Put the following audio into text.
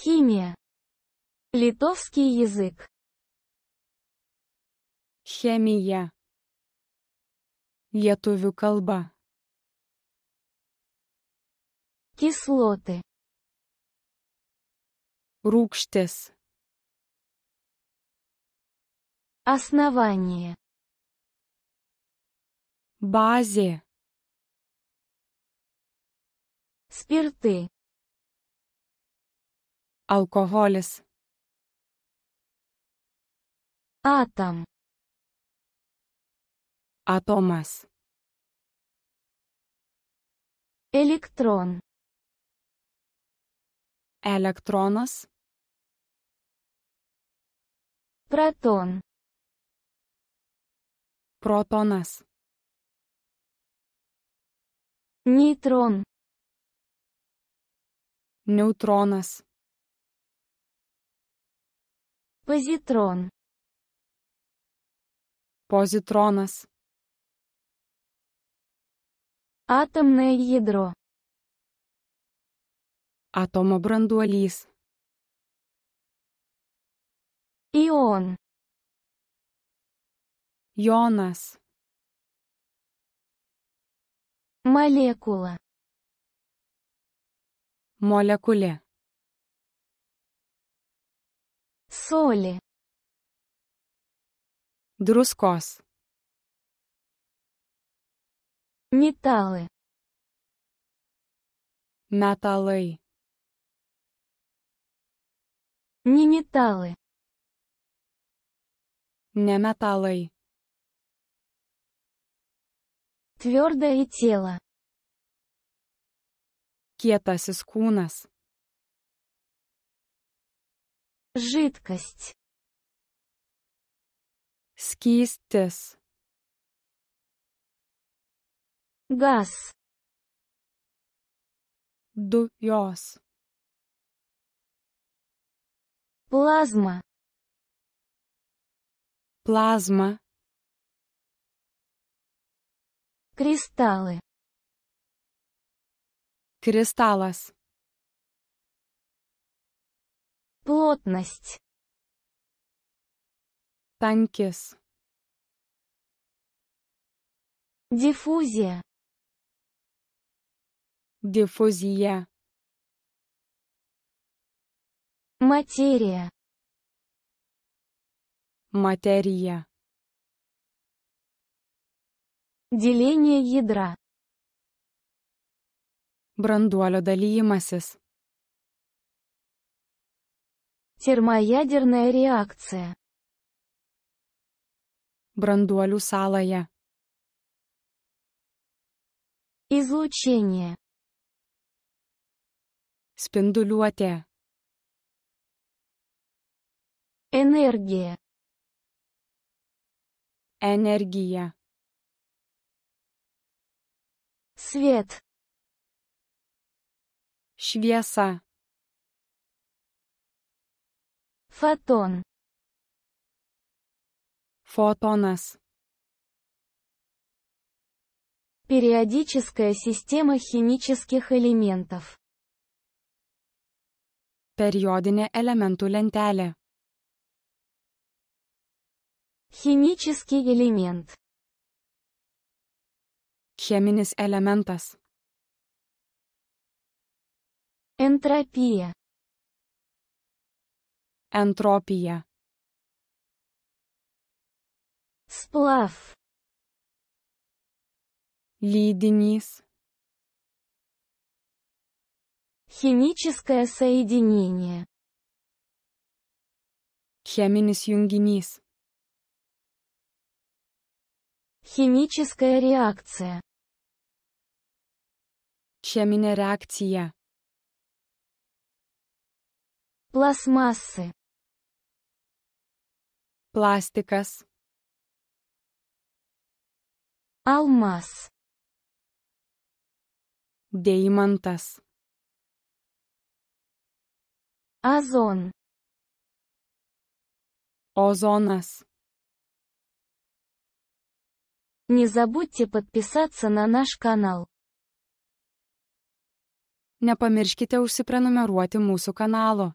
Химия. Литовский язык. Хемия. Готовю колба. Кислоты. Рукштес. Основание. Базе. Спирты. Alkoholis. Атом. Атомас. Электрон. Электронос. Протон. Протонас. Нейтрон. Неутронас. Позитрон. Позитронос. Атомное ядро. Атомобрандуалис. Ион. Йонас. Молекула. Молекуле. соли Друскос. металлы Металли. не металлы Не металли. твердое тело Kietasis kūnas. Жидкость. скистес, Газ. Dujos. Плазма. Плазма. Кристаллы. Кристаллас. плотность. Танкес. Диффузия. Диффузия. Материя. Материя. Деление ядра. Branduolio dalymasis. Термоядерная реакция. Брандуалю салая. Излучение. Спиндулюате. Энергия. Энергия. Свет. Швеса. Фотон. Фотонес. Периодическая система химических элементов. Periodinė элементу lentelė. Химический элемент. Cheminis элементас, Энтропия. Энтропия. Сплав. Ли Химическое соединение. Хеминис юнгинис. Химическая реакция. Чемина реакция. Пластмассы. Plastikas. Almas. Deimantas. Ozon. Ozonas. Не забудьте подписаться на наш канал. Nepamirškite užsiprenumeruoti mūsų kanalo.